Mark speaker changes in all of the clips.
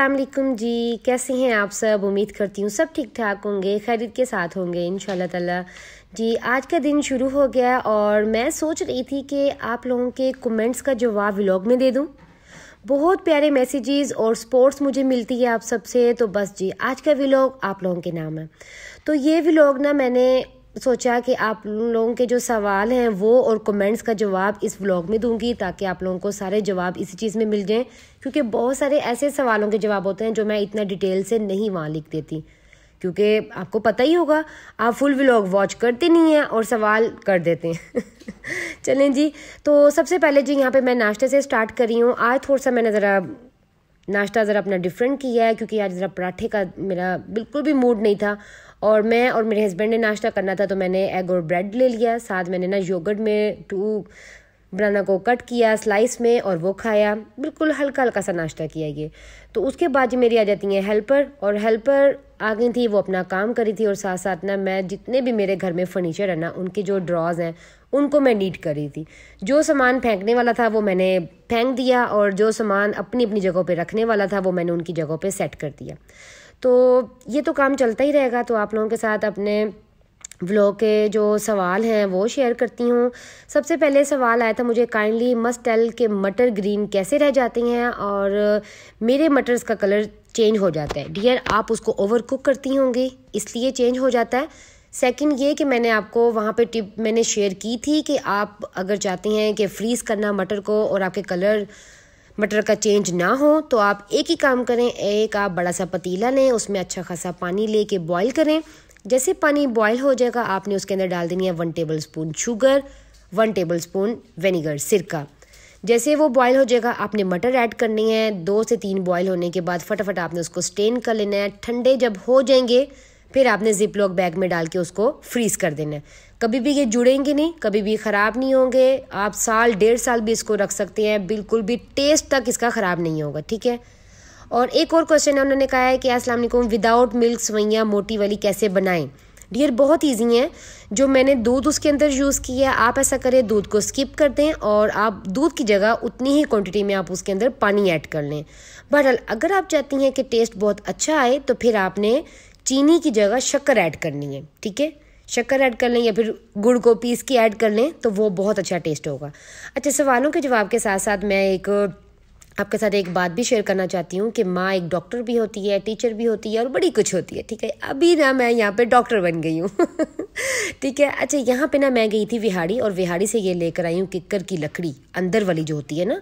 Speaker 1: असलम जी कैसे हैं आप सब उम्मीद करती हूँ सब ठीक ठाक होंगे खैरियत के साथ होंगे इन ताला जी आज का दिन शुरू हो गया और मैं सोच रही थी कि आप लोगों के कमेंट्स का जवाब व्लॉग में दे दूँ बहुत प्यारे मैसेजेस और सपोर्ट्स मुझे मिलती है आप सबसे तो बस जी आज का व्लॉग आप लोगों के नाम है तो ये व्लॉग ना मैंने सोचा कि आप लोगों के जो सवाल हैं वो और कमेंट्स का जवाब इस व्लॉग में दूंगी ताकि आप लोगों को सारे जवाब इसी चीज़ में मिल जाएं क्योंकि बहुत सारे ऐसे सवालों के जवाब होते हैं जो मैं इतना डिटेल से नहीं वहाँ लिख देती क्योंकि आपको पता ही होगा आप फुल व्लॉग वॉच करते नहीं हैं और सवाल कर देते हैं चलें जी तो सबसे पहले जी यहाँ पर मैं नाश्ते से स्टार्ट कर रही हूँ आज थोड़ा सा मैंने ज़रा नाश्ता ज़रा अपना डिफरेंट किया है क्योंकि आज ज़रा पराठे का मेरा बिल्कुल भी मूड नहीं था और मैं और मेरे हस्बैंड ने नाश्ता करना था तो मैंने एग और ब्रेड ले लिया साथ मैंने ना योगर्ट में टू बनाना को कट किया स्लाइस में और वो खाया बिल्कुल हल्का हल्का सा नाश्ता किया ये तो उसके बाद जो मेरी आ जाती हैं हेल्पर और हेल्पर आ गई थी वो अपना काम करी थी और साथ साथ ना मैं जितने भी मेरे घर में फर्नीचर है ना उनके जो ड्रॉज हैं उनको मैं नीट कर रही थी जो सामान फेंकने वाला था वो मैंने फेंक दिया और जो सामान अपनी अपनी जगहों पर रखने वाला था वो मैंने उनकी जगहों पर सेट कर दिया तो ये तो काम चलता ही रहेगा तो आप लोगों के साथ अपने व्लॉग के जो सवाल हैं वो शेयर करती हूँ सबसे पहले सवाल आया था मुझे काइंडली मस्ट टेल के मटर ग्रीन कैसे रह जाते हैं और मेरे मटर्स का कलर चेंज हो जाता है डियर आप उसको ओवर कुक करती होंगी इसलिए चेंज हो जाता है सेकंड ये कि मैंने आपको वहाँ पे टिप मैंने शेयर की थी कि आप अगर चाहते हैं कि फ्रीज़ करना मटर को और आपके कलर मटर का चेंज ना हो तो आप एक ही काम करें एक आप बड़ा सा पतीला लें उसमें अच्छा खासा पानी ले कर बॉयल करें जैसे पानी बॉयल हो जाएगा आपने उसके अंदर डाल देनी है one tablespoon sugar one tablespoon vinegar सिरका जैसे वो बॉयल हो जाएगा आपने मटर ऐड करनी है दो से तीन बॉयल होने के बाद फटाफट आपने उसको स्टेन कर लेना है ठंडे जब हो जाएंगे फिर आपने जिप लॉक बैग में डाल के उसको फ्रीज़ कर देना है कभी भी ये जुड़ेंगे नहीं कभी भी ख़राब नहीं होंगे आप साल डेढ़ साल भी इसको रख सकते हैं बिल्कुल भी टेस्ट तक इसका ख़राब नहीं होगा ठीक है और एक और क्वेश्चन है उन्होंने कहा है कि असलम विदाउट मिल्क सवैयाँ मोटी वाली कैसे बनाएं डियर बहुत ईजी है जो मैंने दूध उसके अंदर यूज़ किया है आप ऐसा करें दूध को स्किप कर दें और आप दूध की जगह उतनी ही क्वांटिटी में आप उसके अंदर पानी ऐड कर लें बहरहाल अगर आप चाहती हैं कि टेस्ट बहुत अच्छा आए तो फिर आपने चीनी की जगह शक्कर ऐड करनी है ठीक है शक्कर ऐड कर लें या फिर गुड़ को पीस के ऐड कर लें तो वो बहुत अच्छा टेस्ट होगा अच्छा सवालों के जवाब के साथ साथ मैं एक आपके साथ एक बात भी शेयर करना चाहती हूँ कि माँ एक डॉक्टर भी होती है टीचर भी होती है और बड़ी कुछ होती है ठीक है अभी ना मैं यहाँ पे डॉक्टर बन गई हूँ ठीक है अच्छा यहाँ पे ना मैं गई थी विहाड़ी और विहाड़ी से ये लेकर आई हूँ किक्कर की लकड़ी अंदर वाली जो होती है ना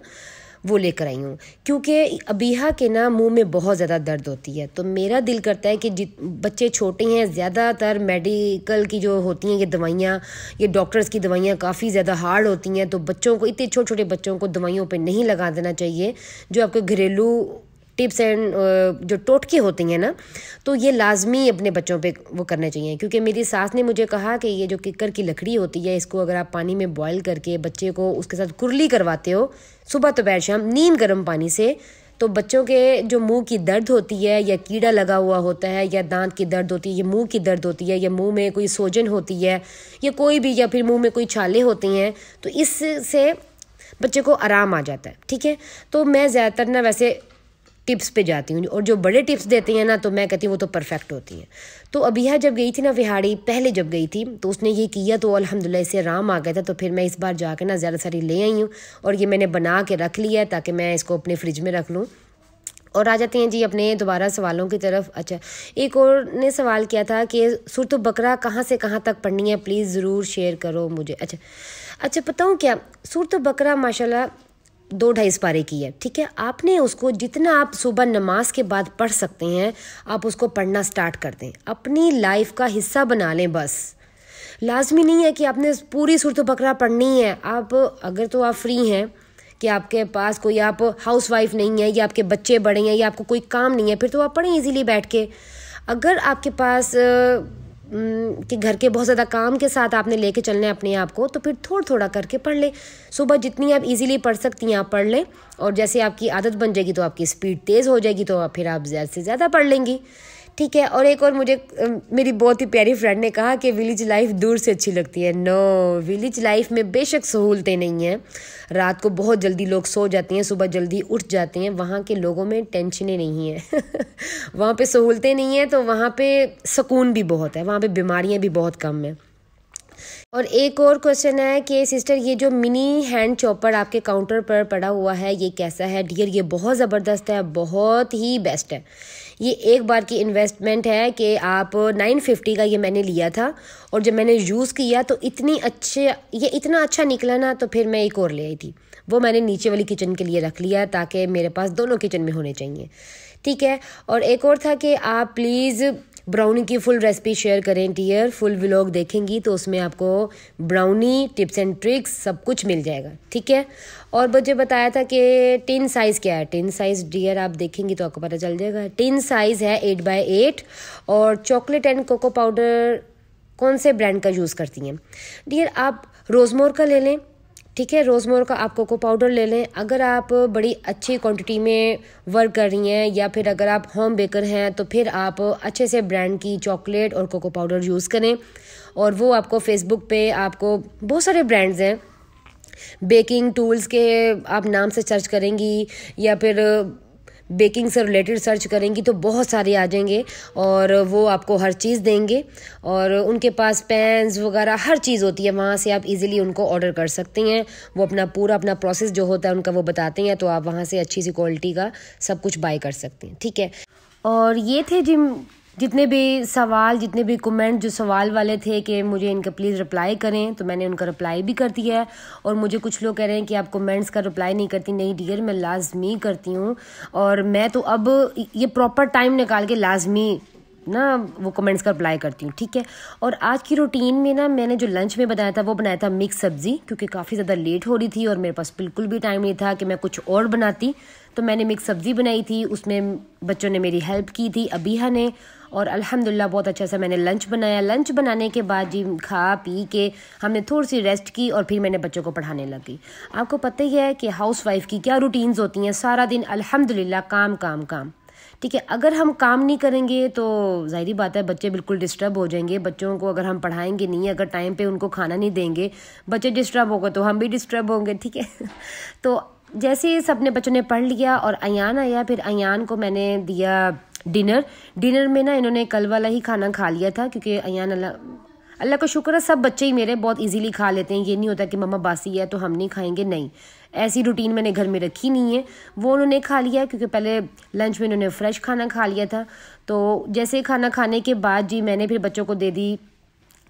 Speaker 1: वो लेकर आई हूँ क्योंकि अबीहा के ना मुंह में बहुत ज़्यादा दर्द होती है तो मेरा दिल करता है कि जित बच्चे छोटे हैं ज़्यादातर मेडिकल की जो होती हैं ये दवाइयाँ ये डॉक्टर्स की दवाइयाँ काफ़ी ज़्यादा हार्ड होती हैं तो बच्चों को इतने छोटे छोटे बच्चों को दवाइयों पर नहीं लगा देना चाहिए जो आपके घरेलू टिप्स एंड जो टोटके होती हैं ना तो ये लाजमी अपने बच्चों पे वो करने चाहिए क्योंकि मेरी सास ने मुझे कहा कि ये जो किकर की लकड़ी होती है इसको अगर आप पानी में बॉयल करके बच्चे को उसके साथ कुरली करवाते हो सुबह दोपहर शाम नीम गर्म पानी से तो बच्चों के जो मुंह की दर्द होती है या कीड़ा लगा हुआ होता है या दांत की दर्द होती है या मुंह की दर्द होती है या मुंह में कोई सोजन होती है या कोई भी या फिर मुंह में कोई छाले होती हैं तो इससे बच्चे को आराम आ जाता है ठीक है तो मैं ज़्यादातर ना वैसे टिप्स पे जाती हूँ और जो बड़े टिप्स देते हैं ना तो मैं कहती हूँ वो तो परफेक्ट होती हैं तो अबिया जब गई थी ना विहाड़ी पहले जब गई थी तो उसने ये किया तो अलहमदिल्ला इसे आराम आ गया था तो फिर मैं इस बार जाके ना ज़्यादा सारी ले आई हूँ और ये मैंने बना के रख लिया है ताकि मैं इसको अपने फ्रिज में रख लूँ और आ जाते हैं जी अपने दोबारा सवालों की तरफ अच्छा एक और ने सवाल किया था कि सूरत तो बकरा कहाँ से कहाँ तक पढ़नी है प्लीज़ ज़रूर शेयर करो मुझे अच्छा अच्छा बताऊँ क्या सूरत तो बकरा माशाल्लाह दो ढाई पारे की है ठीक है आपने उसको जितना आप सुबह नमाज के बाद पढ़ सकते हैं आप उसको पढ़ना स्टार्ट कर दें अपनी लाइफ का हिस्सा बना लें बस लाजमी नहीं है कि आपने पूरी सुरत बकरा पढ़नी है आप अगर तो आप फ्री हैं कि आपके पास कोई आप हाउस वाइफ नहीं है या आपके बच्चे बड़े हैं या आपको कोई काम नहीं है फिर तो आप पढ़ें इजीली बैठ के अगर आपके पास हम्म, कि घर के बहुत ज़्यादा काम के साथ आपने लेके चलना है अपने आप को तो फिर थोड़ा थोड़ा करके पढ़ लें सुबह जितनी आप इजीली पढ़ सकती हैं आप पढ़ लें और जैसे आपकी आदत बन जाएगी तो आपकी स्पीड तेज़ हो जाएगी तो फिर आप ज़्यादा से ज़्यादा पढ़ लेंगी ठीक है और एक और मुझे मेरी बहुत ही प्यारी फ्रेंड ने कहा कि विलेज लाइफ दूर से अच्छी लगती है नो विलेज लाइफ में बेशक सहूलतें नहीं हैं रात को बहुत जल्दी लोग सो जाते हैं सुबह जल्दी उठ जाते हैं वहाँ के लोगों में टेंशनें नहीं हैं वहाँ पे सहूलतें नहीं हैं तो वहाँ पे सुकून भी बहुत है वहाँ पे बीमारियाँ भी बहुत कम हैं और एक और क्वेश्चन है कि सिस्टर ये जो मिनी हैंड चॉपर आपके काउंटर पर पड़ा हुआ है ये कैसा है डियर ये बहुत ज़बरदस्त है बहुत ही बेस्ट है ये एक बार की इन्वेस्टमेंट है कि आप 950 का ये मैंने लिया था और जब मैंने यूज़ किया तो इतनी अच्छे ये इतना अच्छा निकला ना तो फिर मैं एक और ले आई थी वो मैंने नीचे वाली किचन के लिए रख लिया ताकि मेरे पास दोनों किचन में होने चाहिए ठीक है और एक और था कि आप प्लीज़ ब्राउनी की फुल रेसिपी शेयर करें टीयर फुल व्लॉग देखेंगी तो उसमें आपको ब्राउनी टिप्स एंड ट्रिक्स सब कुछ मिल जाएगा ठीक है और मुझे बताया था कि टिन साइज़ क्या है टिन साइज़ डियर आप देखेंगी तो आपको पता चल जाएगा टिन साइज़ है एट बाय एट और चॉकलेट एंड कोको पाउडर कौन से ब्रांड का यूज़ करती हैं डियर आप रोज़मोर का ले लें ठीक है रोज़मोर का आप कोको पाउडर ले लें अगर आप बड़ी अच्छी क्वांटिटी में वर्क कर रही हैं या फिर अगर आप होम बेकर हैं तो फिर आप अच्छे से ब्रांड की चॉकलेट और कोको पाउडर यूज़ करें और वो आपको फेसबुक पे आपको बहुत सारे ब्रांड्स हैं बेकिंग टूल्स के आप नाम से सर्च करेंगी या फिर बेकिंग से रिलेटेड सर्च करेंगी तो बहुत सारे आ जाएंगे और वो आपको हर चीज़ देंगे और उनके पास पेंस वगैरह हर चीज़ होती है वहाँ से आप इजीली उनको ऑर्डर कर सकते हैं वो अपना पूरा अपना प्रोसेस जो होता है उनका वो बताते हैं तो आप वहाँ से अच्छी सी क्वालिटी का सब कुछ बाय कर सकते हैं ठीक है और ये थे जिम जितने भी सवाल जितने भी कमेंट जो सवाल वाले थे कि मुझे इनका प्लीज़ रिप्लाई करें तो मैंने उनका रिप्लाई भी कर दिया है और मुझे कुछ लोग कह रहे हैं कि आप कमेंट्स का रिप्लाई नहीं करती नहीं डियर मैं लाजमी करती हूँ और मैं तो अब ये प्रॉपर टाइम निकाल के लाजमी ना वो कमेंट्स का अप्लाई करती हूँ ठीक है और आज की रूटीन में ना मैंने जो लंच में बनाया था वो बनाया था मिक्स सब्ज़ी क्योंकि काफ़ी ज़्यादा लेट हो रही थी और मेरे पास बिल्कुल भी टाइम नहीं था कि मैं कुछ और बनाती तो मैंने मिक्स सब्ज़ी बनाई थी उसमें बच्चों ने मेरी हेल्प की थी अबीहा ने और अल्हम्दुलिल्लाह बहुत अच्छा सा मैंने लंच बनाया लंच बनाने के बाद जी खा पी के हमने थोड़ी सी रेस्ट की और फिर मैंने बच्चों को पढ़ाने लगी आपको पता ही है कि हाउस वाइफ की क्या रूटीन्स होती हैं सारा दिन अलहमदिल्ला काम काम काम ठीक है अगर हम काम नहीं करेंगे तो जाहिर बात है बच्चे बिल्कुल डिस्टर्ब हो जाएंगे बच्चों को अगर हम पढ़ाएंगे नहीं अगर टाइम पे उनको खाना नहीं देंगे बच्चे डिस्टर्ब होंगे तो हम भी डिस्टर्ब होंगे ठीक है तो जैसे ही सबने बच्चों ने पढ़ लिया और अन आया फिर अन को मैंने दिया डिनर डिनर में ना इन्होंने कल वाला ही खाना खा लिया था क्योंकि अयान अल्लाह अल्लाह का शुक्र है सब बच्चे ही मेरे बहुत इजीली खा लेते हैं ये नहीं होता कि मम्मा बासी है तो हम नहीं खाएंगे नहीं ऐसी रूटीन मैंने घर में रखी नहीं है वो उन्होंने खा लिया क्योंकि पहले लंच में इन्होंने फ्रेश खाना खा लिया था तो जैसे खाना खाने के बाद जी मैंने फिर बच्चों को दे दी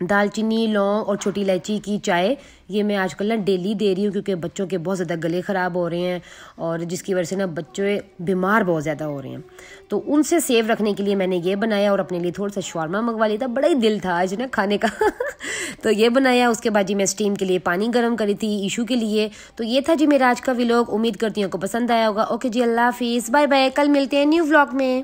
Speaker 1: दालचीनी लौंग और छोटी इलायची की चाय ये मैं आजकल ना डेली दे रही हूँ क्योंकि बच्चों के बहुत ज़्यादा गले ख़राब हो रहे हैं और जिसकी वजह से ना बच्चे बीमार बहुत ज़्यादा हो रहे हैं तो उनसे सेव रखने के लिए मैंने ये बनाया और अपने लिए थोड़ा सा शॉर्मा मंगवा लिया था बड़ा ही दिल था आज ना खाने का तो ये बनाया उसके बाद जी मैं स्टीम के लिए पानी गर्म करी थी इशू के लिए तो ये था जी मेरा आज का व्लॉग उम्मीद करती हूँ आपको पसंद आया होगा ओके जी अल्लाह हाफिज़ बाय बाय कल मिलते हैं न्यू ब्लॉग में